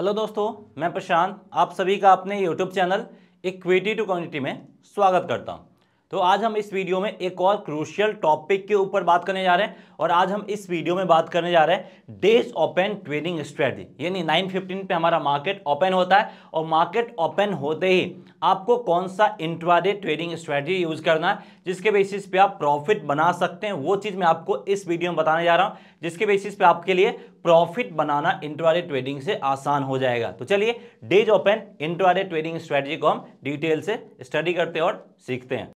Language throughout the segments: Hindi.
हेलो दोस्तों मैं प्रशांत आप सभी का अपने YouTube channel equity to community में स्वागत करता हूं तो आज हम इस वीडियो में एक और क्रूशियल टॉपिक के ऊपर बात करने जा रहे हैं और आज हम इस वीडियो में बात करने जा रहे हैं डेज ओपन ट्रेडिंग स्ट्रेटजी यानी 915 पे हमारा मार्केट ओपन होता है और मार्केट ओपन होते ही आपको कौन सा इंट्राडे ट्रेडिंग स्ट्रेटजी यूज़ करना है जिसके बेसिस पे आप प्रॉफिट बना सकते हैं वो चीज़ मैं आपको इस वीडियो में बताने जा रहा हूँ जिसके बेसिस पे आपके लिए प्रॉफिट बनाना इंट्राडे ट्रेडिंग से आसान हो जाएगा तो चलिए day's open intraday trading strategy को हम डिटेल से स्टडी करते हैं और सीखते हैं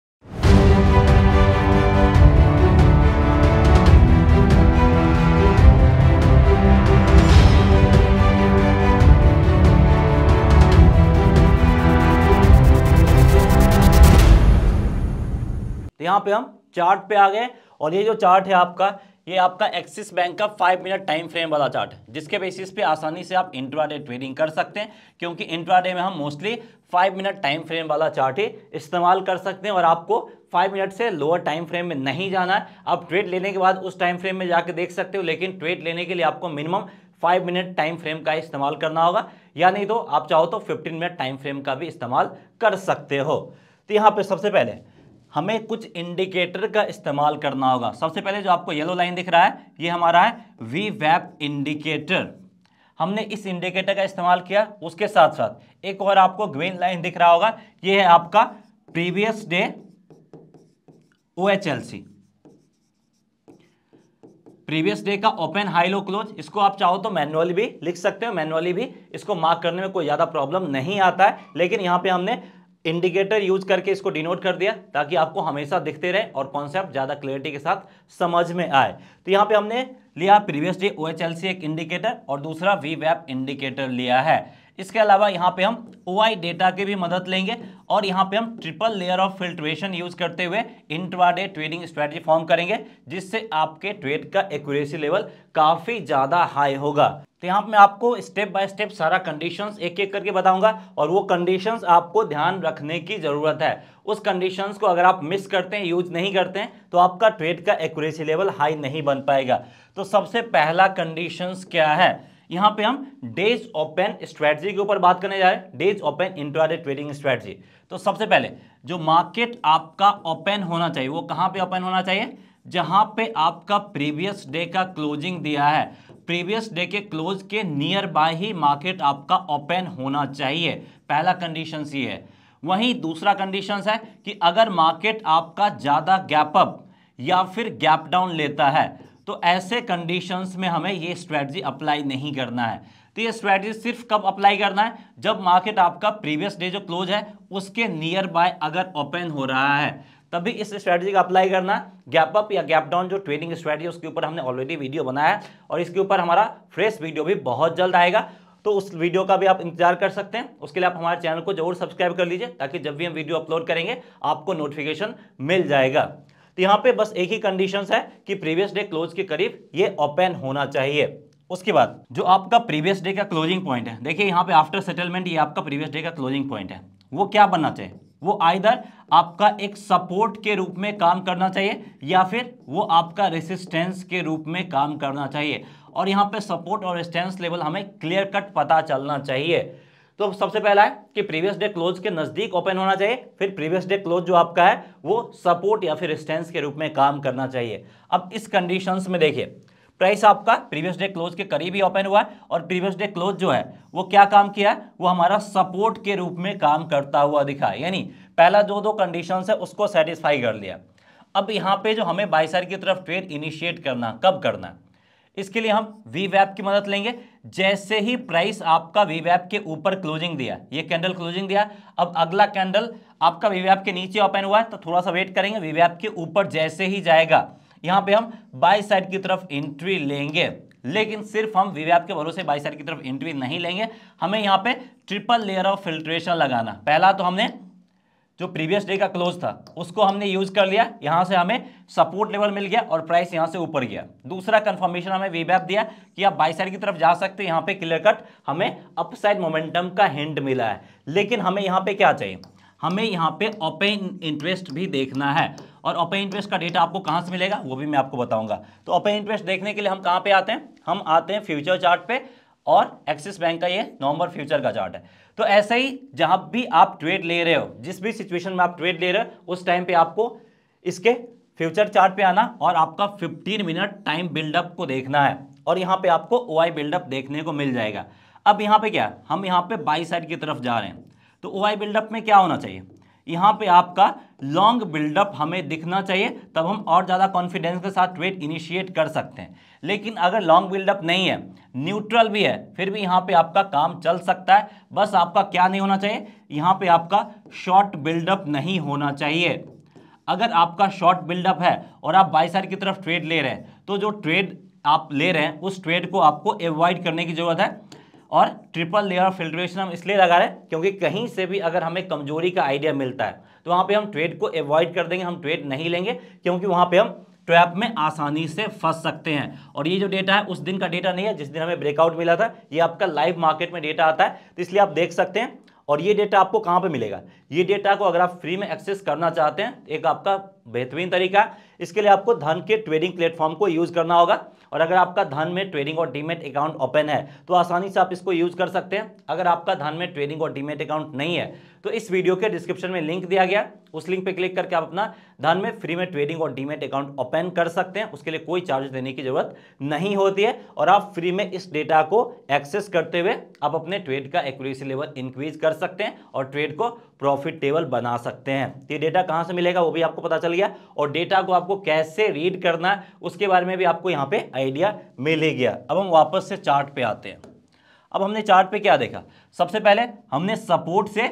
तो यहाँ पे हम चार्ट पे आ गए और ये जो चार्ट है आपका ये आपका एक्सिस बैंक का फाइव मिनट टाइम फ्रेम वाला चार्ट जिसके बेसिस पे आसानी से आप इंट्राडे ट्रेडिंग कर सकते हैं क्योंकि इंट्राडे में हम mostly five minute time frame वाला चार्ट ही इस्तेमाल कर सकते हैं और आपको फाइव मिनट से लोअर टाइम फ्रेम में नहीं जाना है आप ट्रेड लेने के बाद उस टाइम फ्रेम में जाकर देख सकते हो लेकिन ट्रेड लेने के लिए आपको minimum five minute time frame का इस्तेमाल करना होगा या नहीं तो आप चाहो तो फिफ्टीन मिनट टाइम फ्रेम का भी इस्तेमाल कर सकते हो तो यहाँ पर सबसे पहले हमें कुछ इंडिकेटर का इस्तेमाल करना होगा सबसे पहले जो आपको येलो लाइन दिख रहा है ये हमारा है वी वैप इंडिकेटर हमने इस इंडिकेटर का इस्तेमाल किया उसके साथ साथ एक और आपको ग्रीन लाइन दिख रहा होगा ये है आपका previous day O H L C previous day का ओपन हाई लो क्लोज इसको आप चाहो तो मैनुअली भी लिख सकते हो मैनुअली भी इसको मार्क करने में कोई ज़्यादा प्रॉब्लम नहीं आता है लेकिन यहाँ पे हमने इंडिकेटर यूज करके इसको डिनोट कर दिया ताकि आपको हमेशा दिखते रहे और कॉन्सेप्ट ज़्यादा क्लियरिटी के साथ समझ में आए तो यहाँ पे हमने लिया प्रीवियस डे ओ एक इंडिकेटर और दूसरा वी वैप इंडिकेटर लिया है इसके अलावा यहाँ पे हम ओ डेटा की भी मदद लेंगे और यहाँ पे हम triple layer of filtration use करते हुए इंट्राडे ट्रेडिंग स्ट्रेटजी फॉर्म करेंगे जिससे आपके ट्रेड का एक्यूरेसी लेवल काफ़ी ज़्यादा हाई होगा तो यहाँ मैं आपको स्टेप बाय स्टेप सारा कंडीशंस एक एक करके बताऊंगा और वो कंडीशंस आपको ध्यान रखने की ज़रूरत है उस कंडीशंस को अगर आप मिस करते हैं यूज नहीं करते हैं तो आपका ट्रेड का एक्यूरेसी लेवल हाई नहीं बन पाएगा तो सबसे पहला कंडीशंस क्या है यहां पे हम डेज ओपन स्ट्रेटजी के ऊपर बात करने जा रहे हैं day's open intraday trading strategy तो सबसे पहले जो मार्केट आपका ओपन होना चाहिए वो कहाँ पे ओपन होना चाहिए जहां पे आपका प्रीवियस डे का क्लोजिंग दिया है प्रीवियस डे के क्लोज के नियर बाय ही मार्केट आपका ओपन होना चाहिए पहला कंडीशन ये है वहीं दूसरा कंडीशन है कि अगर मार्केट आपका ज़्यादा गैपअप या फिर गैप डाउन लेता है तो ऐसे कंडीशंस में हमें ये स्ट्रेटजी अप्लाई नहीं करना है तो ये स्ट्रैटी सिर्फ कब अप्लाई करना है जब मार्केट आपका प्रीवियस डे जो क्लोज है उसके नियर बाय अगर ओपन हो रहा है तभी इस स्ट्रैटेजी का अप्लाई करना गैप अप या गैप डाउन जो ट्रेडिंग स्ट्रेटजी उसके ऊपर हमने ऑलरेडी वीडियो बनाया है और इसके ऊपर हमारा फ्रेश वीडियो भी बहुत जल्द आएगा तो उस वीडियो का भी आप इंतजार कर सकते हैं उसके लिए आप हमारे चैनल को जरूर सब्सक्राइब कर लीजिए ताकि जब भी हम वीडियो अपलोड करेंगे आपको नोटिफिकेशन मिल जाएगा तो यहाँ पे बस एक ही कंडीशन है कि प्रीवियस डे क्लोज के करीब ये ओपन होना चाहिए उसके बाद जो आपका प्रीवियस डे का क्लोजिंग पॉइंट है देखिए यहाँ पे आफ्टर सेटलमेंट ये आपका प्रीवियस डे का क्लोजिंग पॉइंट है वो क्या बनना चाहिए वो आइधर आपका एक सपोर्ट के रूप में काम करना चाहिए या फिर वो आपका रेसिस्टेंस के रूप में काम करना चाहिए और यहाँ पे सपोर्ट और रेसिस्टेंस लेवल हमें क्लियर कट पता चलना चाहिए तो सबसे पहला है कि प्रीवियस डे क्लोज के नज़दीक ओपन होना चाहिए फिर प्रीवियस डे क्लोज जो आपका है वो सपोर्ट या फिर स्टेंस के रूप में काम करना चाहिए अब इस कंडीशंस में देखिए प्राइस आपका प्रीवियस डे क्लोज के करीब ही ओपन हुआ है और प्रीवियस डे क्लोज जो है वो क्या काम किया है वो हमारा सपोर्ट के रूप में काम करता हुआ दिखा यानी पहला जो दो कंडीशन है उसको सेटिस्फाई कर लिया अब यहाँ पे जो हमें बाईसर की तरफ ट्रेड इनिशिएट करना कब करना है इसके लिए हम वी वैप की मदद लेंगे जैसे ही प्राइस आपका वी वैप के ऊपर क्लोजिंग दिया ये कैंडल क्लोजिंग दिया अब अगला कैंडल आपका वी वैप के नीचे ओपन हुआ है तो थोड़ा सा वेट करेंगे वी वैप के ऊपर जैसे ही जाएगा यहाँ पे हम बाई साइड की तरफ एंट्री लेंगे लेकिन सिर्फ हम वीवैप के भरोसे बाई साइड की तरफ एंट्री नहीं लेंगे हमें यहाँ पे ट्रिपल लेयर ऑफ फिल्ट्रेशन लगाना पहला तो हमने जो प्रीवियस डे का क्लोज था उसको हमने यूज कर लिया यहाँ से हमें सपोर्ट लेवल मिल गया और प्राइस यहां से ऊपर गया दूसरा कंफर्मेशन हमें वेबैप दिया कि आप बाई साइड की तरफ जा सकते हैं यहां पे क्लियर कट हमें अपसाइड मोमेंटम का हिंट मिला है लेकिन हमें यहां पे क्या चाहिए हमें यहां पे ओपन इंटरेस्ट भी देखना है और ओपन इंटरेस्ट का डेटा आपको कहां से मिलेगा वो भी मैं आपको बताऊंगा तो ओपन इंटरेस्ट देखने के लिए हम कहां पे आते हैं हम आते हैं फ्यूचर चार्ट पे और एक्सिस बैंक का ये नवंबर फ्यूचर का चार्ट है तो ऐसे ही जहां भी आप ट्रेड ले रहे हो जिस भी सिचुएशन में आप ट्रेड ले रहे हो उस टाइम पे आपको इसके फ्यूचर चार्ट पे आना और आपका 15 मिनट टाइम बिल्डअप को देखना है और यहाँ पे आपको ओ आई बिल्डअप देखने को मिल जाएगा अब यहाँ पे क्या हम यहाँ पे बाई साइड की तरफ जा रहे हैं तो ओ आई बिल्डअप में क्या होना चाहिए यहाँ पे आपका लॉन्ग बिल्डअप हमें दिखना चाहिए तब हम और ज़्यादा कॉन्फिडेंस के साथ ट्रेड इनिशिएट कर सकते हैं लेकिन अगर लॉन्ग बिल्डअप नहीं है न्यूट्रल भी है फिर भी यहाँ पे आपका काम चल सकता है बस आपका क्या नहीं होना चाहिए यहाँ पे आपका शॉर्ट बिल्डअप नहीं होना चाहिए अगर आपका शॉर्ट बिल्डअप है और आप बाई साइड की तरफ ट्रेड ले रहे हैं तो जो ट्रेड आप ले रहे हैं उस ट्रेड को आपको एवॉइड करने की ज़रूरत है और ट्रिपल लेयर ऑफ फिल्ट्रेशन हम इसलिए लगा रहे हैं क्योंकि कहीं से भी अगर हमें कमजोरी का आइडिया मिलता है तो वहाँ पे हम ट्रेड को एवॉइड कर देंगे हम ट्रेड नहीं लेंगे क्योंकि वहाँ पे हम ट्रैप में आसानी से फंस सकते हैं और ये जो डेटा है उस दिन का डेटा नहीं है जिस दिन हमें ब्रेकआउट मिला था ये आपका लाइव मार्केट में डेटा आता है तो इसलिए आप देख सकते हैं और ये डेटा आपको कहाँ पे मिलेगा ये डेटा को अगर आप फ्री में एक्सेस करना चाहते हैं तो एक आपका बेहतरीन तरीका है इसके लिए आपको धन के ट्रेडिंग प्लेटफॉर्म को यूज़ करना होगा और अगर आपका धन में ट्रेडिंग और डीमेट अकाउंट ओपन है तो आसानी से आप इसको यूज़ कर सकते हैं अगर आपका धन में ट्रेडिंग और डीमेट अकाउंट नहीं है तो इस वीडियो के डिस्क्रिप्शन में लिंक दिया गया उस लिंक पे क्लिक करके आप अपना धन में फ्री में ट्रेडिंग और डीमेट अकाउंट ओपन कर सकते हैं उसके लिए कोई चार्ज देने की जरूरत नहीं होती है और आप फ्री में इस डेटा को एक्सेस करते हुए आप अपने ट्रेड का एक्यूरेसी लेवल इंक्रीज कर सकते हैं और ट्रेड को प्रॉफिटेबल बना सकते हैं तो ये डेटा कहाँ से मिलेगा वो भी आपको पता चल गया और डेटा को आपको कैसे रीड करना है उसके बारे में भी आपको यहाँ पे आइडिया मिल गया अब हम वापस से चार्ट पे आते हैं अब हमने चार्ट पे क्या देखा सबसे पहले हमने सपोर्ट से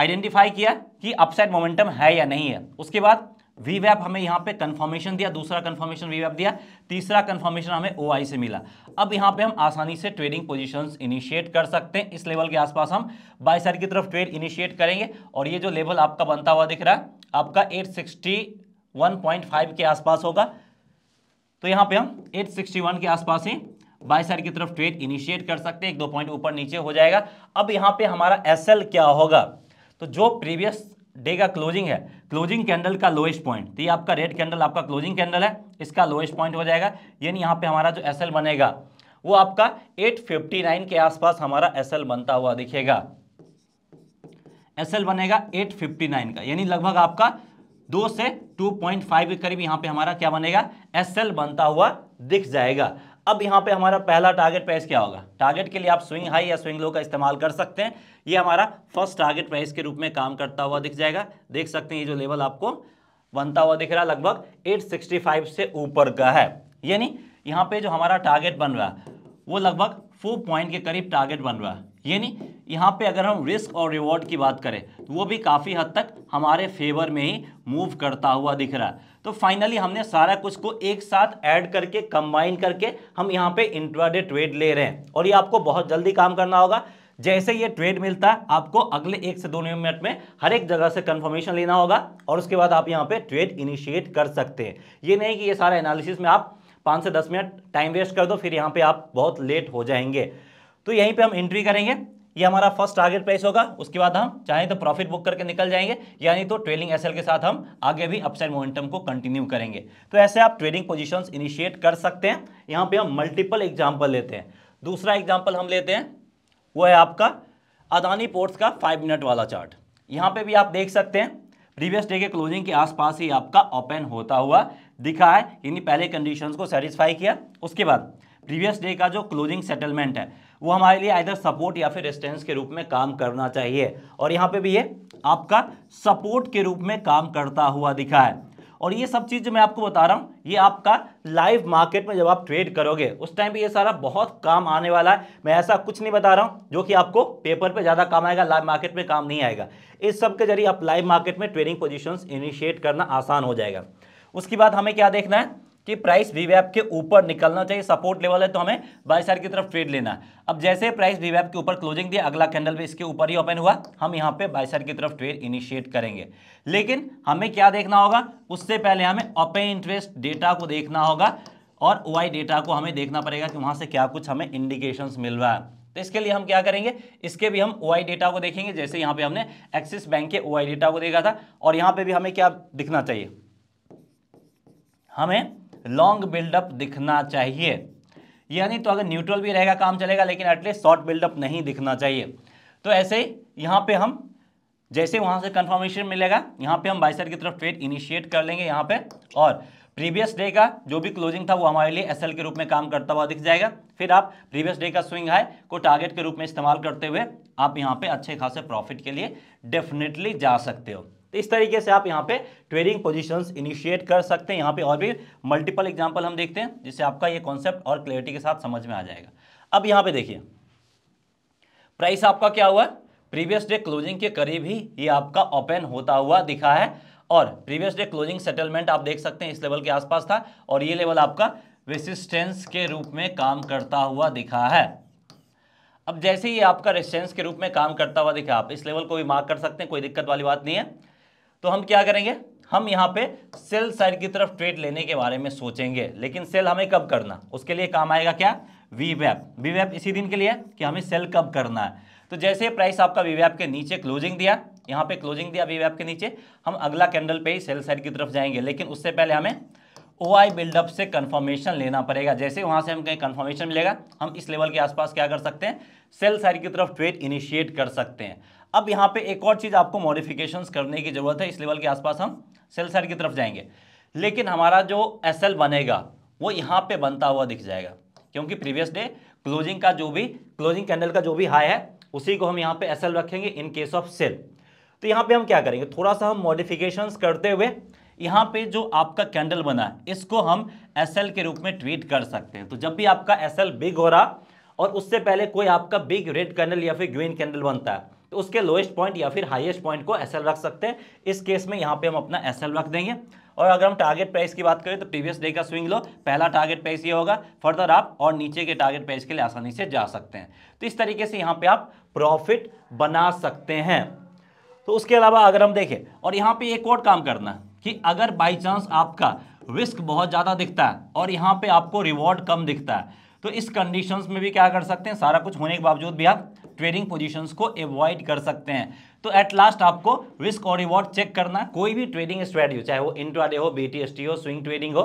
आइडेंटिफाई किया कि अपसाइड मोमेंटम है या नहीं है उसके बाद वी वैप हमें यहाँ पे कंफर्मेशन दिया दूसरा कंफर्मेशन वी वैप दिया तीसरा कंफर्मेशन हमें ओ से मिला अब यहाँ पे हम आसानी से ट्रेडिंग पोजीशंस इनिशिएट कर सकते हैं इस लेवल के आसपास हम बाई साइड की तरफ ट्रेड इनिशिएट करेंगे और ये जो लेवल आपका बनता हुआ दिख रहा है आपका 861.5 के आसपास होगा तो यहाँ पे हम वन के आसपास ही बाई साइड की तरफ ट्रेड इनिशिएट कर सकते हैं एक दो पॉइंट ऊपर नीचे हो जाएगा अब यहाँ पे हमारा एस क्या होगा तो जो प्रीवियस डे का क्लोजिंग है क्लोजिंग कैंडल का लोएस्ट पॉइंट तो ये आपका रेड कैंडल आपका क्लोजिंग कैंडल है इसका लोएस्ट पॉइंट हो जाएगा यानी यहाँ पे हमारा जो एस बनेगा वो आपका 859 के आसपास हमारा एस बनता हुआ दिखेगा एस बनेगा 859 का यानी लगभग आपका दो से 2.5 के करीब यहाँ पे हमारा क्या बनेगा एस बनता हुआ दिख जाएगा अब यहाँ पे हमारा पहला टारगेट प्राइस क्या होगा टारगेट के लिए आप स्विंग हाई या स्विंग लो का इस्तेमाल कर सकते हैं ये हमारा फर्स्ट टारगेट प्राइस के रूप में काम करता हुआ दिख जाएगा देख सकते हैं ये जो लेवल आपको बनता हुआ दिख रहा है लगभग 865 से ऊपर का है यानी यहाँ पे जो हमारा टारगेट बन रहा है वो लगभग फोर पॉइंट के करीब टारगेट बन रहा है यानी यहाँ पे अगर हम रिस्क और रिवॉर्ड की बात करें तो वो भी काफ़ी हद तक हमारे फेवर में ही मूव करता हुआ दिख रहा है तो फाइनली हमने सारा कुछ को एक साथ ऐड करके कंबाइन करके हम यहाँ पे इंट्राडे ट्रेड ले रहे हैं और ये आपको बहुत जल्दी काम करना होगा जैसे ये ट्रेड मिलता है आपको अगले एक से दो मिनट में हर एक जगह से कंफर्मेशन लेना होगा और उसके बाद आप यहाँ पे ट्रेड इनिशिएट कर सकते हैं ये नहीं कि ये सारा एनालिसिस में आप पाँच से दस मिनट टाइम वेस्ट कर दो फिर यहाँ पे आप बहुत लेट हो जाएंगे तो यहीं पे हम एंट्री करेंगे ये हमारा फर्स्ट टारगेट प्राइस होगा उसके बाद हम चाहें तो प्रॉफिट बुक करके निकल जाएंगे यानी तो ट्रेलिंग एसएल के साथ हम आगे भी अपसाइड मोमेंटम को कंटिन्यू करेंगे तो ऐसे आप ट्रेडिंग पोजिशन इनिशिएट कर सकते हैं यहाँ पर हम मल्टीपल एग्जाम्पल लेते हैं दूसरा एग्जाम्पल हम लेते हैं वो है आपका अदानी पोर्ट्स का फाइव मिनट वाला चार्ट यहाँ पर भी आप देख सकते हैं प्रीवियस डे के क्लोजिंग के आसपास ही आपका ओपन होता हुआ दिखा है यानी पहले कंडीशंस को सेटिस्फाई किया उसके बाद प्रीवियस डे का जो क्लोजिंग सेटलमेंट है वो हमारे लिए आइधर सपोर्ट या फिर रेस्टेंस के रूप में काम करना चाहिए और यहाँ पे भी ये आपका सपोर्ट के रूप में काम करता हुआ दिखा है और ये सब चीज़ जो मैं आपको बता रहा हूँ ये आपका लाइव मार्केट में जब आप ट्रेड करोगे उस टाइम पे ये सारा बहुत काम आने वाला है मैं ऐसा कुछ नहीं बता रहा हूँ जो कि आपको पेपर पे ज़्यादा काम आएगा लाइव मार्केट में काम नहीं आएगा इस सब के जरिए आप लाइव मार्केट में ट्रेडिंग पोजिशन इनिशिएट करना आसान हो जाएगा उसके बाद हमें क्या देखना है कि प्राइस वीवैप के ऊपर निकलना चाहिए सपोर्ट लेवल है तो हमें बाई साइड की तरफ ट्रेड लेना है अब जैसे प्राइस वीवैप के ऊपर क्लोजिंग दिया अगला कैंडल भी इसके ऊपर ही ओपन हुआ हम यहाँ पे बाई साइड की तरफ ट्रेड इनिशिएट करेंगे लेकिन हमें क्या देखना होगा उससे पहले हमें ओपन इंटरेस्ट डेटा को देखना होगा और ओ डेटा को हमें देखना पड़ेगा कि वहाँ से क्या कुछ हमें इंडिकेशन मिल रहा है तो इसके लिए हम क्या करेंगे इसके भी हम ओ डेटा को देखेंगे जैसे यहाँ पे हमने एक्सिस बैंक के ओ डेटा को देखा था और यहाँ पे भी हमें क्या दिखना चाहिए हमें लॉन्ग बिल्डअप दिखना चाहिए यानी तो अगर न्यूट्रल भी रहेगा काम चलेगा लेकिन एटलीस्ट शॉर्ट बिल्डअप नहीं दिखना चाहिए तो ऐसे ही यहाँ पे हम जैसे वहाँ से कंफर्मेशन मिलेगा यहाँ पे हम बाइसर की तरफ ट्रेड इनिशिएट कर लेंगे यहाँ पे और प्रीवियस डे का जो भी क्लोजिंग था वो हमारे लिए एसएल के रूप में काम करता हुआ दिख जाएगा फिर आप प्रीवियस डे का स्विंग हाई को टारगेट के रूप में इस्तेमाल करते हुए आप यहाँ पर अच्छे खासे प्रॉफिट के लिए डेफिनेटली जा सकते हो तो इस तरीके से आप यहाँ पे ट्रेडिंग पोजीशंस इनिशिएट कर सकते हैं यहाँ पे और भी मल्टीपल एग्जाम्पल हम देखते हैं जिससे आपका ये कॉन्सेप्ट और क्लियरिटी के साथ समझ में आ जाएगा अब यहाँ पे देखिए प्राइस आपका क्या हुआ प्रीवियस डे क्लोजिंग के करीब ही ये आपका ओपन होता हुआ दिखा है और प्रीवियस डे क्लोजिंग सेटलमेंट आप देख सकते हैं इस लेवल के आसपास था और ये लेवल आपका रेसिस्टेंस के रूप में काम करता हुआ दिखा है अब जैसे ही आपका रेसिस्टेंस के रूप में काम करता हुआ दिखा आप इस लेवल को भी मार्क कर सकते हैं कोई दिक्कत वाली बात नहीं है तो हम क्या करेंगे हम यहाँ पे सेल साइड की तरफ ट्रेड लेने के बारे में सोचेंगे लेकिन सेल हमें कब करना उसके लिए काम आएगा क्या वी वैप वी वैप इसी दिन के लिए कि हमें सेल कब करना है तो जैसे प्राइस आपका वी वैप के नीचे क्लोजिंग दिया यहाँ पे क्लोजिंग दिया वी वैप के नीचे हम अगला कैंडल पे ही सेल साइड की तरफ जाएंगे लेकिन उससे पहले हमें ओ आई बिल्डअप से कन्फर्मेशन लेना पड़ेगा जैसे वहाँ से हम कहीं कन्फर्मेशन मिलेगा हम इस लेवल के आसपास क्या कर सकते हैं सेल साइड की तरफ ट्रेड इनिशिएट कर सकते हैं अब यहाँ पे एक और चीज़ आपको मॉडिफिकेशंस करने की ज़रूरत है इस लेवल के आसपास हम सेल साइड की तरफ जाएंगे लेकिन हमारा जो एस बनेगा वो यहाँ पर बनता हुआ दिख जाएगा क्योंकि प्रीवियस डे क्लोजिंग का जो भी क्लोजिंग कैंडल का जो भी हाई है उसी को हम यहाँ पर एस रखेंगे इन केस ऑफ सेल तो यहाँ पे हम क्या करेंगे थोड़ा सा हम मॉडिफिकेशंस करते हुए यहाँ पे जो आपका कैंडल बना है इसको हम एस के रूप में ट्रीट कर सकते हैं तो जब भी आपका एस बिग हो रहा और उससे पहले कोई आपका बिग रेड कैंडल या फिर ग्रीन कैंडल बनता है तो उसके लोएस्ट पॉइंट या फिर हाईएस्ट पॉइंट को एसएल रख सकते हैं इस केस में यहाँ पे हम अपना एसएल रख देंगे और अगर हम टारगेट प्राइस की बात करें तो प्रीवियस डे का स्विंग लो पहला टारगेट प्राइस ये होगा फर्दर आप और नीचे के टारगेट प्राइस के लिए आसानी से जा सकते हैं तो इस तरीके से यहाँ पर आप प्रॉफिट बना सकते हैं तो उसके अलावा अगर हम देखें और यहाँ पर एक और काम करना है कि अगर बाई चांस आपका रिस्क बहुत ज़्यादा दिखता है और यहाँ पे आपको रिवॉर्ड कम दिखता है तो इस कंडीशंस में भी क्या कर सकते हैं सारा कुछ होने के बावजूद भी आप ट्रेडिंग पोजीशंस को अवॉइड कर सकते हैं तो एट लास्ट आपको रिस्क और रिवॉर्ड चेक करना कोई भी ट्रेडिंग हो चाहे वो इंट्राडे हो बी हो स्विंग ट्रेडिंग हो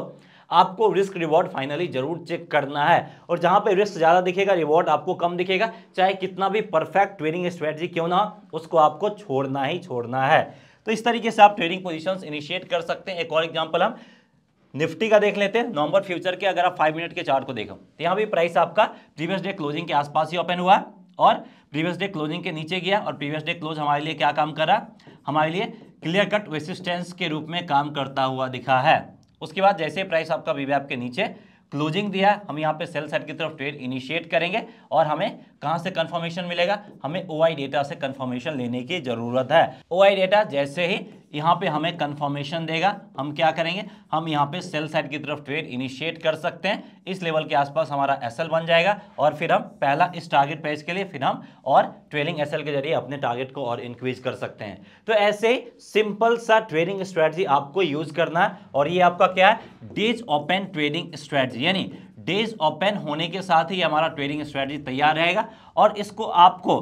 आपको रिस्क रिवॉर्ड फाइनली जरूर चेक करना है और जहां पे रिस्क ज़्यादा दिखेगा रिवॉर्ड आपको कम दिखेगा चाहे कितना भी परफेक्ट ट्रेडिंग स्ट्रेटजी क्यों ना हो उसको आपको छोड़ना ही छोड़ना है तो इस तरीके से आप ट्रेडिंग पोजिशन इनिशिएट कर सकते हैं एक और एग्जाम्पल हम निफ्टी का देख लेते हैं नवंबर फ्यूचर के अगर आप फाइव मिनट के चार्ट को देखो तो यहाँ भी प्राइस आपका प्रीवियस डे क्लोजिंग के आसपास ही ओपन हुआ और प्रीवियस डे क्लोजिंग के नीचे गया और प्रीवियस डे क्लोज हमारे लिए क्या काम कर रहा हमारे लिए क्लियर कट रेसिस्टेंस के रूप में काम करता हुआ दिखा है उसके बाद जैसे प्राइस आपका वीवैप के नीचे क्लोजिंग दिया हम यहाँ पे सेल साइड की तरफ ट्रेड इनिशिएट करेंगे और हमें कहाँ से कन्फर्मेशन मिलेगा हमें ओ आई डेटा से कन्फर्मेशन लेने की ज़रूरत है ओ आई डेटा जैसे ही यहाँ पे हमें कन्फर्मेशन देगा हम क्या करेंगे हम यहाँ पे सेल साइड की तरफ ट्रेड इनिशिएट कर सकते हैं इस लेवल के आसपास हमारा एसएल बन जाएगा और फिर हम पहला इस टारगेट पेज के लिए फिर हम और ट्रेलिंग एसएल के जरिए अपने टारगेट को और इंक्रीज कर सकते हैं तो ऐसे ही सिंपल सा ट्रेडिंग स्ट्रैटी आपको यूज़ करना है और ये आपका क्या है डिज ओपन ट्रेडिंग स्ट्रैटी यानी डेज ओपन होने के साथ ही हमारा ट्रेडिंग स्ट्रेटजी तैयार रहेगा और इसको आपको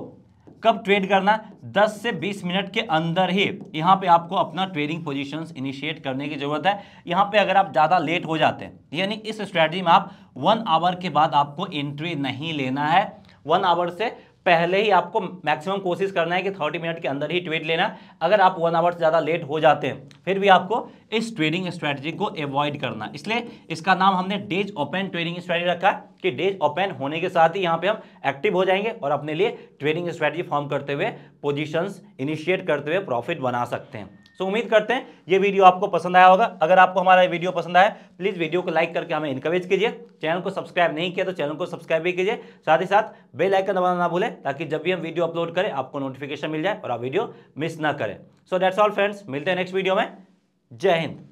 कब ट्रेड करना 10 से 20 मिनट के अंदर ही यहाँ पे आपको अपना ट्रेडिंग पोजीशंस इनिशिएट करने की ज़रूरत है यहाँ पे अगर आप ज़्यादा लेट हो जाते हैं यानी इस स्ट्रेटजी में आप वन आवर के बाद आपको एंट्री नहीं लेना है वन आवर से पहले ही आपको मैक्सिमम कोशिश करना है कि थर्टी मिनट के अंदर ही ट्रेड लेना अगर आप वन आवर से ज़्यादा लेट हो जाते हैं फिर भी आपको इस ट्रेडिंग स्ट्रैटेजी को अवॉइड करना इसलिए इसका नाम हमने डेज ओपन ट्रेडिंग स्ट्रैटेजी रखा है कि डेज ओपन होने के साथ ही यहाँ पे हम एक्टिव हो जाएंगे और अपने लिए ट्रेडिंग स्ट्रैटेजी फॉर्म करते हुए पोजिशंस इनिशिएट करते हुए प्रॉफिट बना सकते हैं सो उम्मीद करते हैं ये वीडियो आपको पसंद आया होगा अगर आपको हमारा ये वीडियो पसंद आया प्लीज़ वीडियो को लाइक करके हमें इनकरेज कीजिए चैनल को सब्सक्राइब नहीं किया तो चैनल को सब्सक्राइब भी कीजिए साथ ही साथ बेल आइकन दबाना ना भूलें ताकि जब भी हम वीडियो अपलोड करें आपको नोटिफिकेशन मिल जाए और आप वीडियो मिस ना करें सो दैट्स ऑल फ्रेंड्स मिलते हैं नेक्स्ट वीडियो में जय हिंद